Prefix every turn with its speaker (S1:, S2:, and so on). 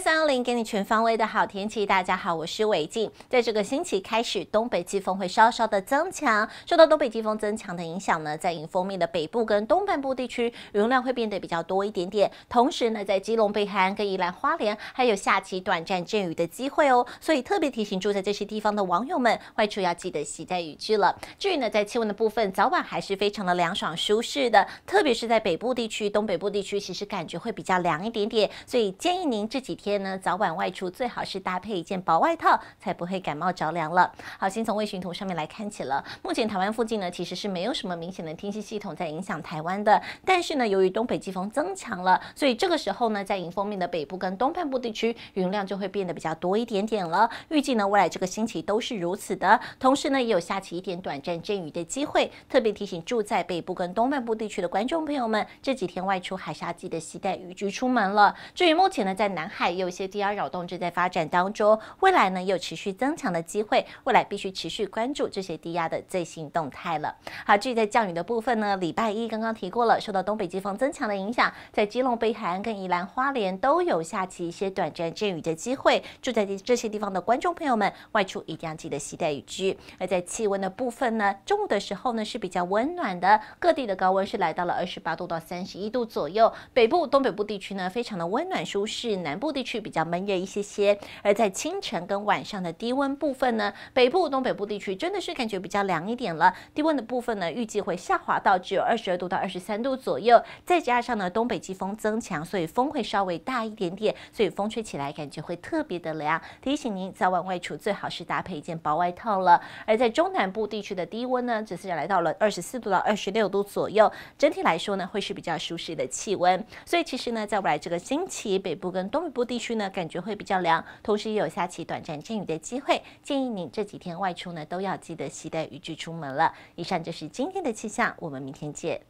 S1: 三幺零给你全方位的好天气。大家好，我是伟静。在这个星期开始，东北季风会稍稍的增强。受到东北季风增强的影响呢，在迎风面的北部跟东半部地区，雨量会变得比较多一点点。同时呢，在基隆北海岸跟宜兰花莲还有下起短暂阵雨的机会哦。所以特别提醒住在这些地方的网友们，外出要记得携带雨具了。至于呢，在气温的部分，早晚还是非常的凉爽舒适的。特别是在北部地区、东北部地区，其实感觉会比较凉一点点。所以建议您这几天。天呢，早晚外出最好是搭配一件薄外套，才不会感冒着凉了。好，先从卫星图上面来看起了。目前台湾附近呢，其实是没有什么明显的天气系统在影响台湾的。但是呢，由于东北季风增强了，所以这个时候呢，在迎风面的北部跟东半部地区云量就会变得比较多一点点了。预计呢，未来这个星期都是如此的。同时呢，也有下起一点短暂阵雨的机会。特别提醒住在北部跟东半部地区的观众朋友们，这几天外出还是要记得携带雨具出门了。至于目前呢，在南海。有一些低压扰动正在发展当中，未来呢有持续增强的机会，未来必须持续关注这些低压的最新动态了。好，至于在降雨的部分呢，礼拜一刚刚提过了，受到东北季风增强的影响，在基隆北海岸跟宜兰花莲都有下起一些短暂阵雨的机会。住在这些地方的观众朋友们，外出一定要记得携带雨具。而在气温的部分呢，中午的时候呢是比较温暖的，各地的高温是来到了二十八度到三十一度左右。北部、东北部地区呢非常的温暖舒适，南部地。去比较闷热一些些，而在清晨跟晚上的低温部分呢，北部、东北部地区真的是感觉比较凉一点了。低温的部分呢，预计会下滑到只有二十二度到二十三度左右，再加上呢东北季风增强，所以风会稍微大一点点，所以风吹起来感觉会特别的凉。提醒您早晚外出最好是搭配一件薄外套了。而在中南部地区的低温呢，只是来到了二十四度到二十六度左右，整体来说呢会是比较舒适的气温。所以其实呢，在未来这个星期，北部跟东北部地。地区呢，感觉会比较凉，同时也有下起短暂阵雨的机会，建议您这几天外出呢，都要记得携带雨具出门了。以上就是今天的气象，我们明天见。